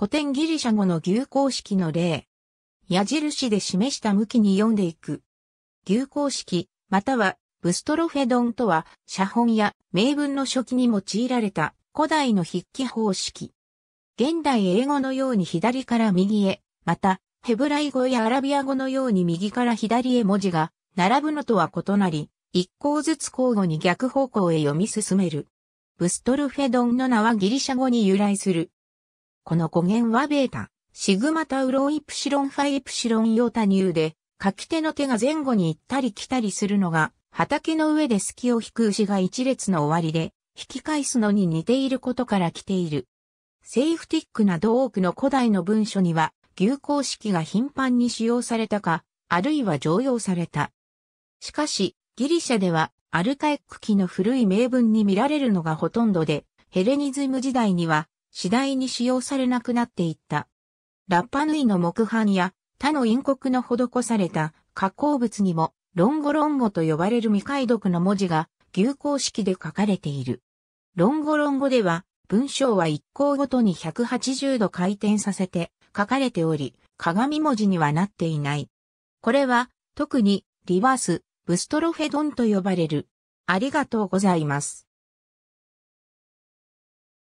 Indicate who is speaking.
Speaker 1: 古典
Speaker 2: ギリシャ語の牛公式の例。矢印で示した向きに読んでいく。牛公式、または、ブストロフェドンとは、写本や名文の初期に用いられた古代の筆記方式。現代英語のように左から右へ、また、ヘブライ語やアラビア語のように右から左へ文字が並ぶのとは異なり、一項ずつ交互に逆方向へ読み進める。ブストルフェドンの名はギリシャ語に由来する。この語源はベータ、シグマタウロイプシロンファイプシロンヨタニューで、書き手の手が前後に行ったり来たりするのが、畑の上で隙を引く牛が一列の終わりで、引き返すのに似ていることから来ている。セーフティックなど多くの古代の文書には、牛公式が頻繁に使用されたか、あるいは常用された。しかし、ギリシャでは、アルカエック期の古い名文に見られるのがほとんどで、ヘレニズム時代には、次第に使用されなくなっていった。ラッパヌイの木版や他の陰国の施された加工物にもロンゴロンゴと呼ばれる未解読の文字が牛公式で書かれている。ロンゴロンゴでは文章は一項ごとに180度回転させて書かれており、鏡文字にはなっていない。これは特にリバース、ブストロフェドンと呼ばれる。ありがとうございます。